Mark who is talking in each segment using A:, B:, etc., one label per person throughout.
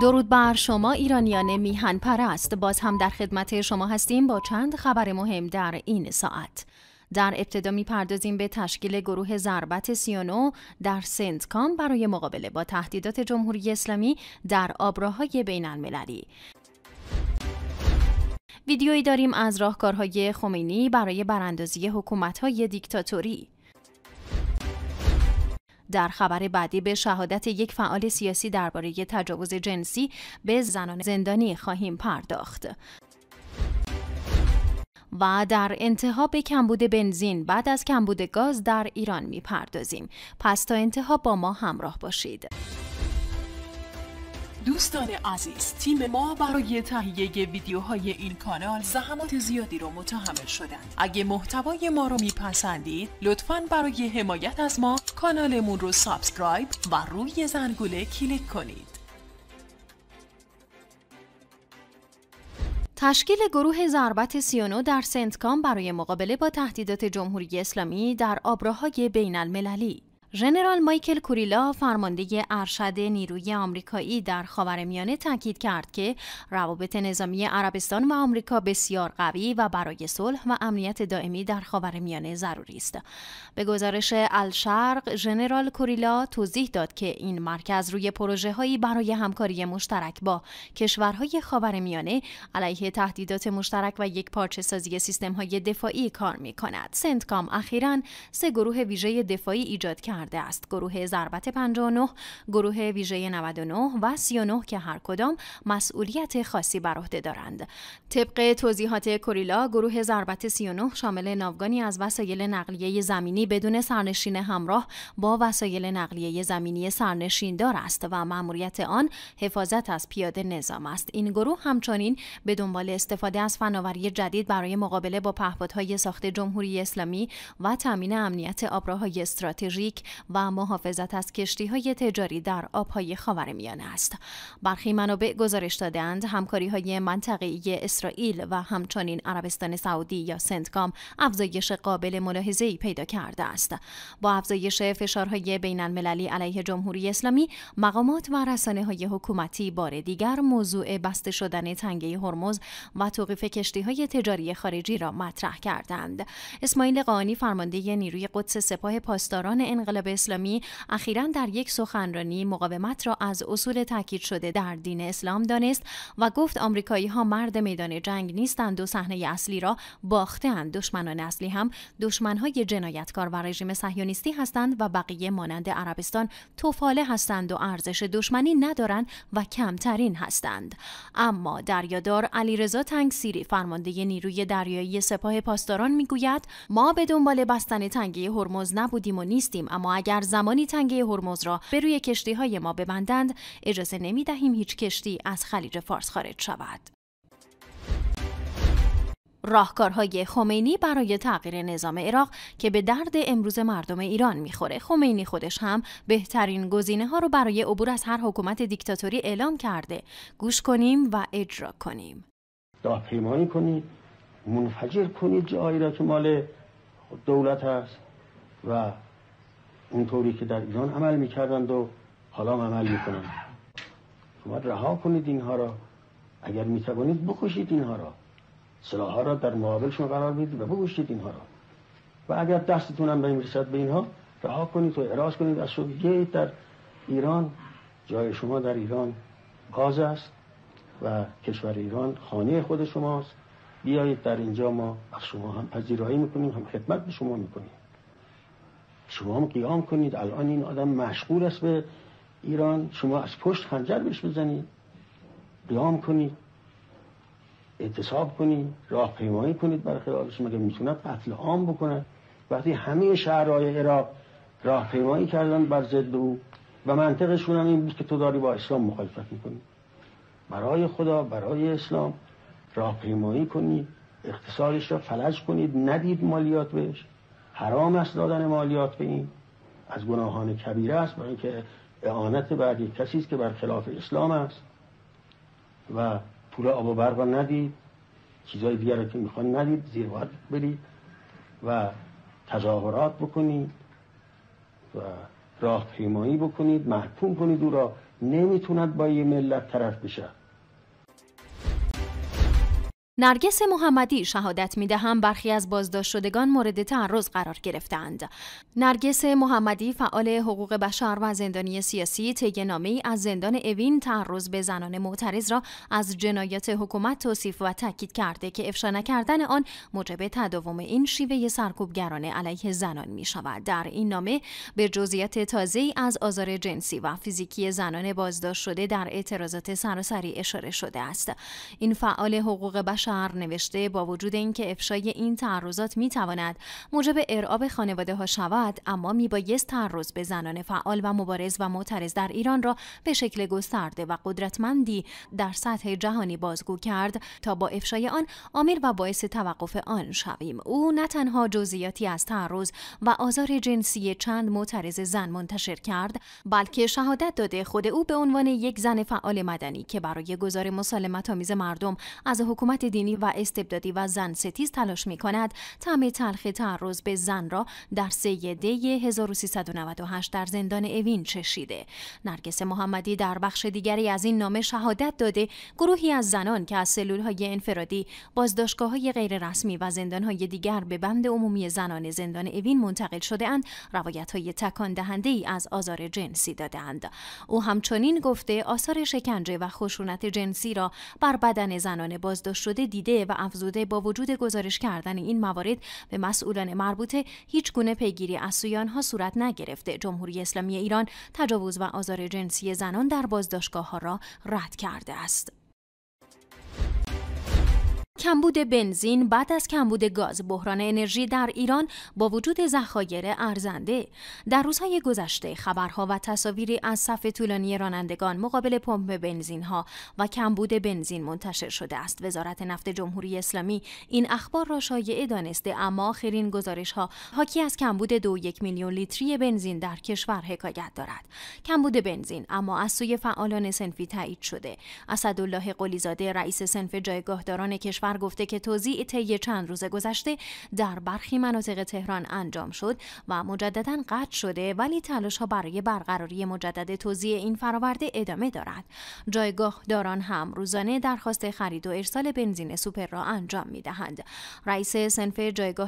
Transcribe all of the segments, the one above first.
A: درود بر شما ایرانیان میهن پرست باز هم در خدمت شما هستیم با چند خبر مهم در این ساعت در ابتدا میپردازیم به تشکیل گروه ضربت 39 در سنتکام برای مقابله با تهدیدات جمهوری اسلامی در آبراهای بین المللی ویدیویی داریم از راهکارهای خمینی برای براندازی حکومت‌های دیکتاتوری در خبر بعدی به شهادت یک فعال سیاسی درباره تجاوز جنسی به زنان زندانی خواهیم پرداخت. و در انتها به کمبود بنزین بعد از کمبود گاز در ایران پردازیم پس تا انتها با ما همراه باشید
B: دوستان عزیز تیم ما
A: برای تهیه ویدیوهای این کانال زحمات زیادی رو متحمل شدند اگه محتوای ما رو میپسندید لطفا برای حمایت از ما کانالمون رو سابسکرایب و روی زنگوله کلیک کنید تشکیل گروه ضربت 39 در سنتکام برای مقابله با تهدیدات جمهوری اسلامی در آبراهای بین المللی ژنرال مایکل کوریلا فرمانده ارشد نیروی آمریکایی در خاورمیانه تاکید کرد که روابط نظامی عربستان و آمریکا بسیار قوی و برای صلح و امنیت دائمی در خاورمیانه ضروری است. به گزارش الشرق ژنرال کوریلا توضیح داد که این مرکز روی پروژه هایی برای همکاری مشترک با کشورهای خاورمیانه علیه تهدیدات مشترک و یک پارچه سازی سیستم های دفاعی کار می کند. سنتکام اخیرا سه گروه ویژه دفاعی ایجاد کرد است گروه ضربت 59 گروه ویژه 99 و 39 که هر کدام مسئولیت خاصی بر عهده دارند طبق توضیحات کوریلا گروه ضربت 39 شامل ناوگانی از وسایل نقلیه زمینی بدون سرنشین همراه با وسایل نقلیه زمینی سرنشین دار است و مأموریت آن حفاظت از پیاده نظام است این گروه همچنین به دنبال استفاده از فناوری جدید برای مقابله با پهپادهای ساخت جمهوری اسلامی و تامین امنیت آبراهای استراتژیک و محافظت از کشتی های تجاری در آبهای خاورمیانه است. برخی منابع گزارش دادند همکاری های منطقه اسرائیل و همچنین عربستان سعودی یا سندکام افزایش قابل ملاحظه ای پیدا کرده است. با افزایش فشارهای بین المللی علیه جمهوری اسلامی، مقامات و رسانه های حکومتی بار دیگر موضوع بسته شدن تنگه هرمز و توقیف کشتی های تجاری خارجی را مطرح کردند. اسماعیل قانی فرمانده نیروی قدس سپاه پاسداران انقلاب انقلاب اسلامی اخیرا در یک سخنرانی مقاومت را از اصول تاکید شده در دین اسلام دانست و گفت آمریکایی ها مرد میدان جنگ نیستند و صحنه اصلی را باختهاند دشمنان اصلی هم دشمنهای جنایتکار و رژیم صهیونیستی هستند و بقیه مانند عربستان توفاله هستند و ارزش دشمنی ندارند و کمترین هستند اما دریادار علیرضا تنگسیری فرمانده نیروی دریایی سپاه پاسداران میگوید ما به دنبال بستن تنگه هرمز نبودیم و نیستیم اما اما اگر زمانی تنگه هرمز را به روی کشتی های ما ببندند اجازه نمی دهیم هیچ کشتی از خلیج فارس خارج شود. راهکارهای خمینی برای تغییر نظام عراق که به درد امروز مردم ایران میخوره خمینی خودش هم بهترین گزینه ها رو برای عبور از هر حکومت دیکتاتوری اعلام کرده گوش کنیم و اجرا کنیم
B: داپیمانی کنید منفجر کنید جایی را که مال دولت است و اونطوری که در ایران عمل میکردند و حالا عمل میکنند شما رها کنید اینها را اگر میتوانید بکشید اینها را ها را در شما قرار بدید و بکشید اینها را و اگر دستتون هم به این رسد به اینها رها کنید و اعراض کنید از شبیه در ایران جای شما در ایران غاز است و کشور ایران خانه خود شماست بیایید در اینجا ما از شما هم پذیرایی میکنیم هم خدمت به شما میکنیم شما هم قیام کنید الان این آدم مشغول است به ایران شما از پشت خنجر بهش بزنید قیام کنید اعتصاب کنید راه پیمایی کنید برای خلالش مگه میتونن قتل عام بکنن وقتی همه شهرهای عراق راه پیمایی کردن بر ضد او و منطقشون هم این بود که تو داری با اسلام مخالفت میکنی برای خدا برای اسلام راه پیمایی کنید اقتصادش را فلج کنید ندید مالیات بهش حرام است دادن مالیات به این از گناهان کبیره است برای اینکه اعانت بر یک کسی است که بر خلاف اسلام است و پول آب و برق ندید چیزهای دیگر که میخوان ندید زیر برید و تظاهرات بکنید و راه پیمایی بکنید محکوم کنید او را نمیتوند با یه ملت طرف بشه
A: نرگس محمدی شهادت میدهم برخی از بازداشت شدگان مورد تعرض قرار گرفتند. نرگس محمدی فعال حقوق بشر و زندانی سیاسی طی نامه از زندان اوین تعرض به زنان معترض را از جنایات حکومت توصیف و تاکید کرده که افشا نکردن آن موجب تداوم این شیوه سرکوبگرانه علیه زنان می شود. در این نامه به جزئیات تازه از آزار جنسی و فیزیکی زنان بازداشت شده در اعتراضات سراسری اشاره شده است. این فعال حقوق بشر شهر نوشته با وجود اینکه افشای این تعرضات می تواند موجب ارعاب خانواده ها شود اما می بایست تعرض به زنان فعال و مبارز و معترض در ایران را به شکل گسترده و قدرتمندی در سطح جهانی بازگو کرد تا با افشای آن عامل و باعث توقف آن شویم او نه تنها جزئیاتی از تعرض و آزار جنسی چند معترض زن منتشر کرد بلکه شهادت داده خود او به عنوان یک زن فعال مدنی که برای گزار مسالمت آمیز مردم از حکومت دینی و استبدادی و زن ستیز تلاش می کند طعم تلخ تعرض به زن را در سه دی 1398 در زندان اوین چشیده نرگس محمدی در بخش دیگری از این نامه شهادت داده گروهی از زنان که از سلول های انفرادی بازداشتگاه های غیر رسمی و زندان های دیگر به بند عمومی زنان زندان اوین منتقل شده اند روایت های تکان دهنده ای از آزار جنسی دادهاند. او همچنین گفته آثار شکنجه و خشونت جنسی را بر بدن زنان بازداشت شده دیده و افزوده با وجود گزارش کردن این موارد به مسئولان مربوطه هیچ گونه پیگیری از سوی آنها صورت نگرفته جمهوری اسلامی ایران تجاوز و آزار جنسی زنان در بازداشتگاه ها را رد کرده است کمبود بنزین بعد از کمبود گاز بحران انرژی در ایران با وجود ذخایر ارزنده در روزهای گذشته خبرها و تصاویری از صف طولانی رانندگان مقابل پمپ ها و کمبود بنزین منتشر شده است وزارت نفت جمهوری اسلامی این اخبار را شایعه دانسته اما آخرین گزارش ها حاکی از کمبود دو یک میلیون لیتری بنزین در کشور حکایت دارد کمبود بنزین اما از سوی فعالان سنفی تایید شده اسدالله قلیزاده رئیس سنف جایگاهداران کشور کشور گفته که توزیع طی چند روز گذشته در برخی مناطق تهران انجام شد و مجددا قطع شده ولی تلاش ها برای برقراری مجدد توزیع این فراورده ادامه دارد جایگاه داران هم روزانه درخواست خرید و ارسال بنزین سوپر را انجام می دهند رئیس سنف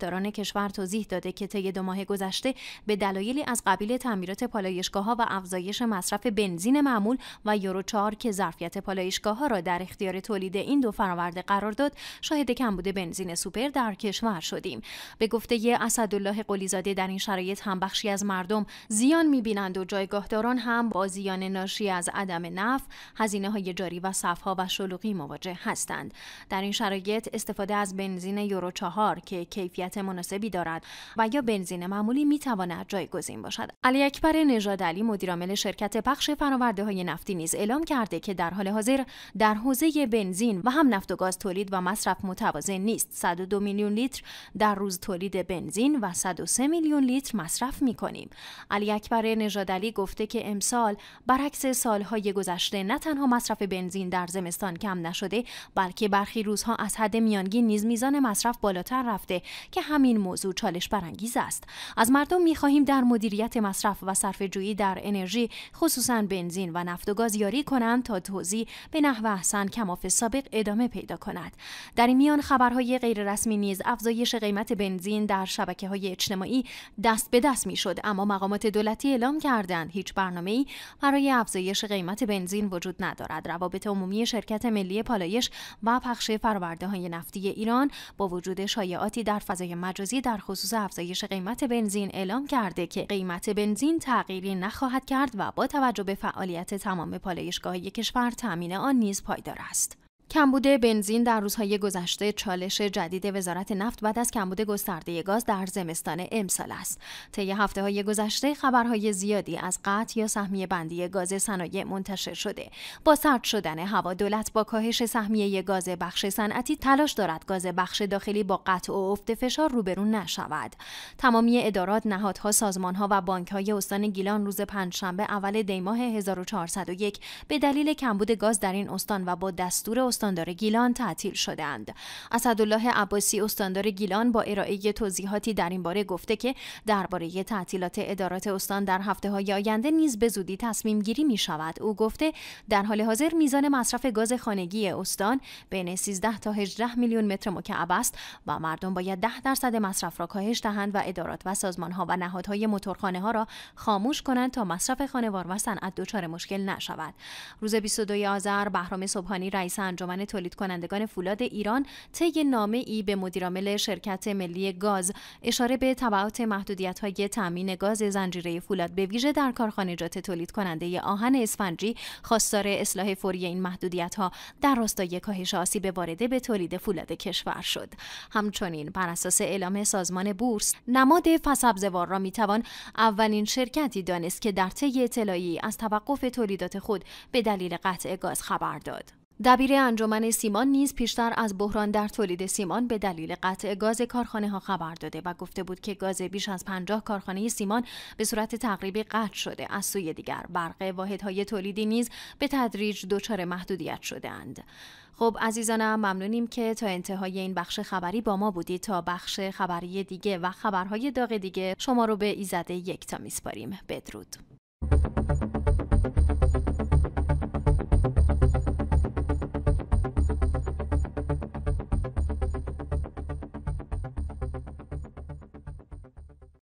A: داران کشور توضیح داده که طی دو ماه گذشته به دلایلی از قبیل تعمیرات پالایشگاه ها و افزایش مصرف بنزین معمول و یورو 4 که ظرفیت پالایشگاه را در اختیار تولید این دو فرآورده قرار داد شاهد بوده بنزین سوپر در کشور شدیم به گفته اسدالله قلیزاده در این شرایط هم بخشی از مردم زیان میبینند و جایگاهداران هم با زیان ناشی از عدم نفت هزینه های جاری و صفها و شلوغی مواجه هستند در این شرایط استفاده از بنزین یورو چهار که کیفیت مناسبی دارد و یا بنزین معمولی میتواند جایگزین باشد علی اکبر نژاد علی مدیرعامل شرکت پخش فناورده های نفتی نیز اعلام کرده که در حال حاضر در حوزه بنزین و هم نفت و گاز تولید و مصرف متوازن نیست 102 میلیون لیتر در روز تولید بنزین و 103 میلیون لیتر مصرف می کنیم علی اکبر نژادعلی گفته که امسال برعکس سالهای گذشته نه تنها مصرف بنزین در زمستان کم نشده بلکه برخی روزها از حد میانگین نیز میزان مصرف بالاتر رفته که همین موضوع چالش برانگیز است از مردم می خواهیم در مدیریت مصرف و صرف جویی در انرژی خصوصا بنزین و نفت و گاز یاری کنند تا توزیع به نحو احسن کماف سابق ادامه پیدا کند در این میان خبرهای غیررسمی نیز افزایش قیمت بنزین در شبکه های اجتماعی دست به دست میشد اما مقامات دولتی اعلام کردند هیچ ای برای افزایش قیمت بنزین وجود ندارد روابط عمومی شرکت ملی پالایش و پخش فرورده های نفتی ایران با وجود شایعاتی در فضای مجازی در خصوص افزایش قیمت بنزین اعلام کرده که قیمت بنزین تغییری نخواهد کرد و با توجه به فعالیت تمام پالایشگاه کشور تامین آن نیز پایدار است کمبود بنزین در روزهای گذشته چالش جدید وزارت نفت بعد از کمبود گسترده گاز در زمستان امسال است. طی هفته های گذشته خبرهای زیادی از قطع یا سهمیه بندی گاز صنایع منتشر شده. با سرد شدن هوا دولت با کاهش سهمیه گاز بخش صنعتی تلاش دارد گاز بخش داخلی با قطع و افت فشار روبرو نشود. تمامی ادارات، نهادها، سازمانها و بانکهای استان گیلان روز پنجشنبه اول دیماه 1401 به دلیل کمبود گاز در این استان و با دستور استاندار گیلان تعطیل شدند. اسدالله عباسی استاندار گیلان با ارائه توضیحاتی در این باره گفته که درباره تعطیلات ادارات استان در هفته های آینده نیز به زودی تصمیم گیری می شود. او گفته در حال حاضر میزان مصرف گاز خانگی استان بین 13 تا 18 میلیون متر مکعب است و مردم باید 10 درصد مصرف را کاهش دهند و ادارات و سازمان ها و نهادهای موتورخانه ها را خاموش کنند تا مصرف خانوار و صنعت دچار مشکل نشود. روز 22 آذر بهرام صبحانی رئیس انجمن انجمن تولید کنندگان فولاد ایران طی نامه ای به مدیرعامل شرکت ملی گاز اشاره به تبعات محدودیت های تامین گاز زنجیره فولاد به ویژه در کارخانجات تولید کننده آهن اسفنجی خواستار اصلاح فوری این محدودیت ها در راستای کاهش آسیب وارده به تولید فولاد کشور شد همچنین بر اساس اعلام سازمان بورس نماد فسبزوار را میتوان اولین شرکتی دانست که در طی اطلاعی از توقف تولیدات خود به دلیل قطع گاز خبر داد دبیر انجمن سیمان نیز پیشتر از بحران در تولید سیمان به دلیل قطع گاز کارخانه ها خبر داده و گفته بود که گاز بیش از 50 کارخانه سیمان به صورت تقریبی قطع شده از سوی دیگر برق واحدهای تولیدی نیز به تدریج دچار محدودیت شده اند. خب عزیزانم ممنونیم که تا انتهای این بخش خبری با ما بودید تا بخش خبری دیگه و خبرهای داغ دیگه شما رو به ایزده یک تا میسپاریم بدرود